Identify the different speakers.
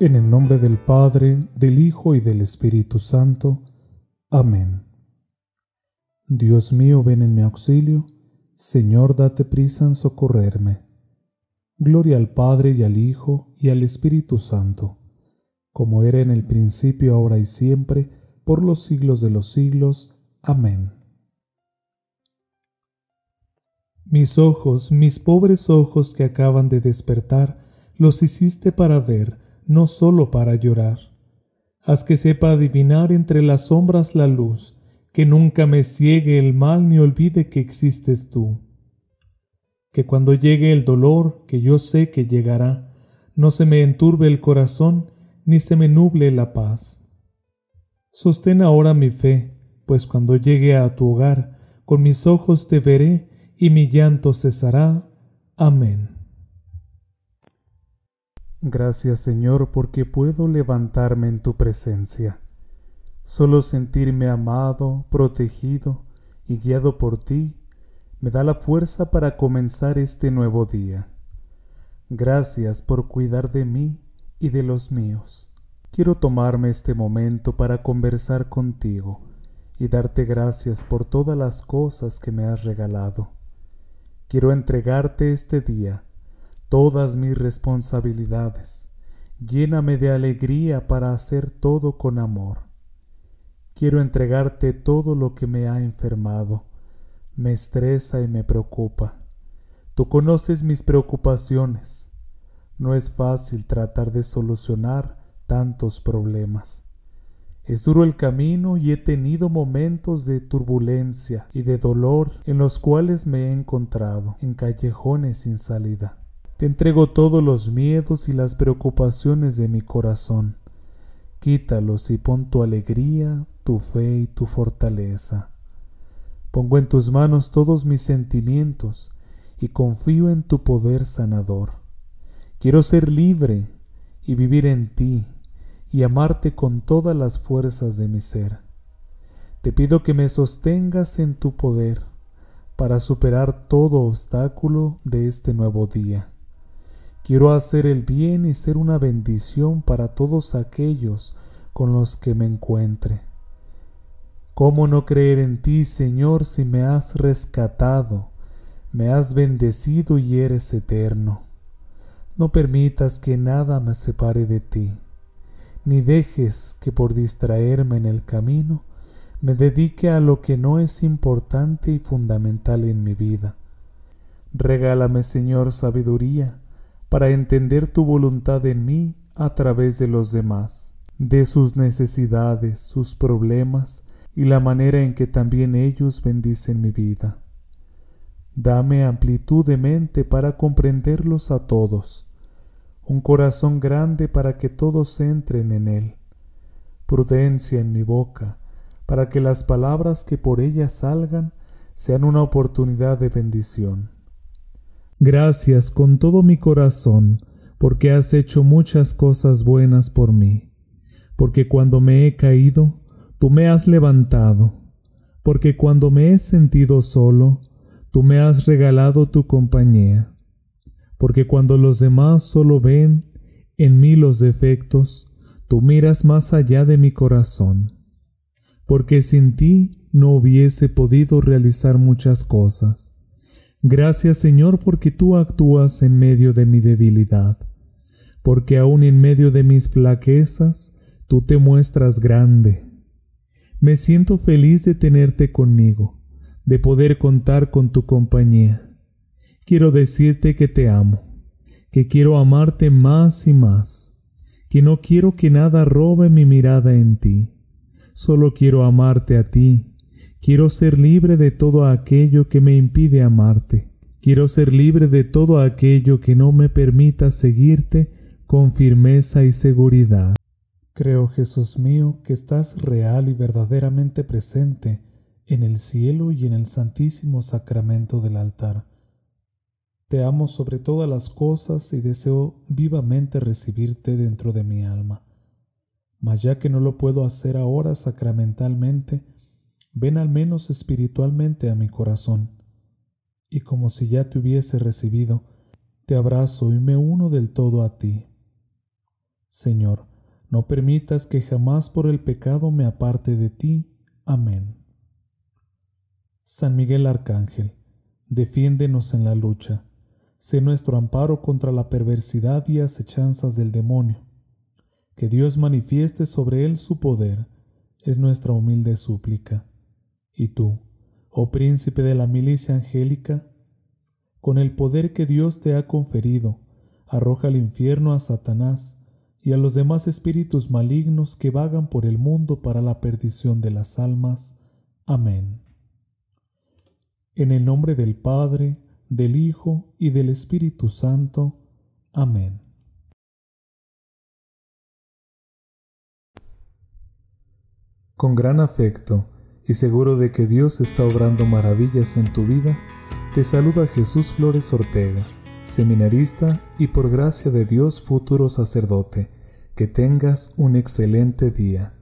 Speaker 1: En el nombre del Padre, del Hijo y del Espíritu Santo. Amén. Dios mío, ven en mi auxilio. Señor, date prisa en socorrerme. Gloria al Padre y al Hijo y al Espíritu Santo, como era en el principio, ahora y siempre, por los siglos de los siglos. Amén. Mis ojos, mis pobres ojos que acaban de despertar, los hiciste para ver no solo para llorar. Haz que sepa adivinar entre las sombras la luz, que nunca me ciegue el mal ni olvide que existes tú. Que cuando llegue el dolor, que yo sé que llegará, no se me enturbe el corazón ni se me nuble la paz. Sostén ahora mi fe, pues cuando llegue a tu hogar, con mis ojos te veré y mi llanto cesará. Amén. Gracias Señor porque puedo levantarme en tu presencia. Solo sentirme amado, protegido y guiado por ti me da la fuerza para comenzar este nuevo día. Gracias por cuidar de mí y de los míos. Quiero tomarme este momento para conversar contigo y darte gracias por todas las cosas que me has regalado. Quiero entregarte este día todas mis responsabilidades. Lléname de alegría para hacer todo con amor. Quiero entregarte todo lo que me ha enfermado. Me estresa y me preocupa. Tú conoces mis preocupaciones. No es fácil tratar de solucionar tantos problemas. Es duro el camino y he tenido momentos de turbulencia y de dolor en los cuales me he encontrado en callejones sin salida. Te entrego todos los miedos y las preocupaciones de mi corazón. Quítalos y pon tu alegría, tu fe y tu fortaleza. Pongo en tus manos todos mis sentimientos y confío en tu poder sanador. Quiero ser libre y vivir en ti y amarte con todas las fuerzas de mi ser. Te pido que me sostengas en tu poder para superar todo obstáculo de este nuevo día Quiero hacer el bien y ser una bendición para todos aquellos con los que me encuentre. ¿Cómo no creer en ti, Señor, si me has rescatado, me has bendecido y eres eterno? No permitas que nada me separe de ti, ni dejes que por distraerme en el camino me dedique a lo que no es importante y fundamental en mi vida. Regálame, Señor, sabiduría, para entender tu voluntad en mí a través de los demás, de sus necesidades, sus problemas y la manera en que también ellos bendicen mi vida. Dame amplitud de mente para comprenderlos a todos, un corazón grande para que todos entren en él, prudencia en mi boca, para que las palabras que por ella salgan sean una oportunidad de bendición Gracias con todo mi corazón, porque has hecho muchas cosas buenas por mí, porque cuando me he caído, tú me has levantado, porque cuando me he sentido solo, tú me has regalado tu compañía, porque cuando los demás solo ven en mí los defectos, tú miras más allá de mi corazón, porque sin ti no hubiese podido realizar muchas cosas Gracias Señor porque tú actúas en medio de mi debilidad, porque aun en medio de mis flaquezas tú te muestras grande. Me siento feliz de tenerte conmigo, de poder contar con tu compañía. Quiero decirte que te amo, que quiero amarte más y más, que no quiero que nada robe mi mirada en ti, solo quiero amarte a ti Quiero ser libre de todo aquello que me impide amarte. Quiero ser libre de todo aquello que no me permita seguirte con firmeza y seguridad. Creo, Jesús mío, que estás real y verdaderamente presente en el cielo y en el santísimo sacramento del altar. Te amo sobre todas las cosas y deseo vivamente recibirte dentro de mi alma. Mas ya que no lo puedo hacer ahora sacramentalmente, ven al menos espiritualmente a mi corazón, y como si ya te hubiese recibido, te abrazo y me uno del todo a ti. Señor, no permitas que jamás por el pecado me aparte de ti. Amén. San Miguel Arcángel, defiéndenos en la lucha, sé nuestro amparo contra la perversidad y acechanzas del demonio. Que Dios manifieste sobre él su poder, es nuestra humilde súplica y tú, oh príncipe de la milicia angélica, con el poder que Dios te ha conferido, arroja al infierno a Satanás y a los demás espíritus malignos que vagan por el mundo para la perdición de las almas. Amén. En el nombre del Padre, del Hijo y del Espíritu Santo. Amén. Con gran afecto, y seguro de que Dios está obrando maravillas en tu vida, te saluda Jesús Flores Ortega, seminarista y por gracia de Dios futuro sacerdote. Que tengas un excelente día.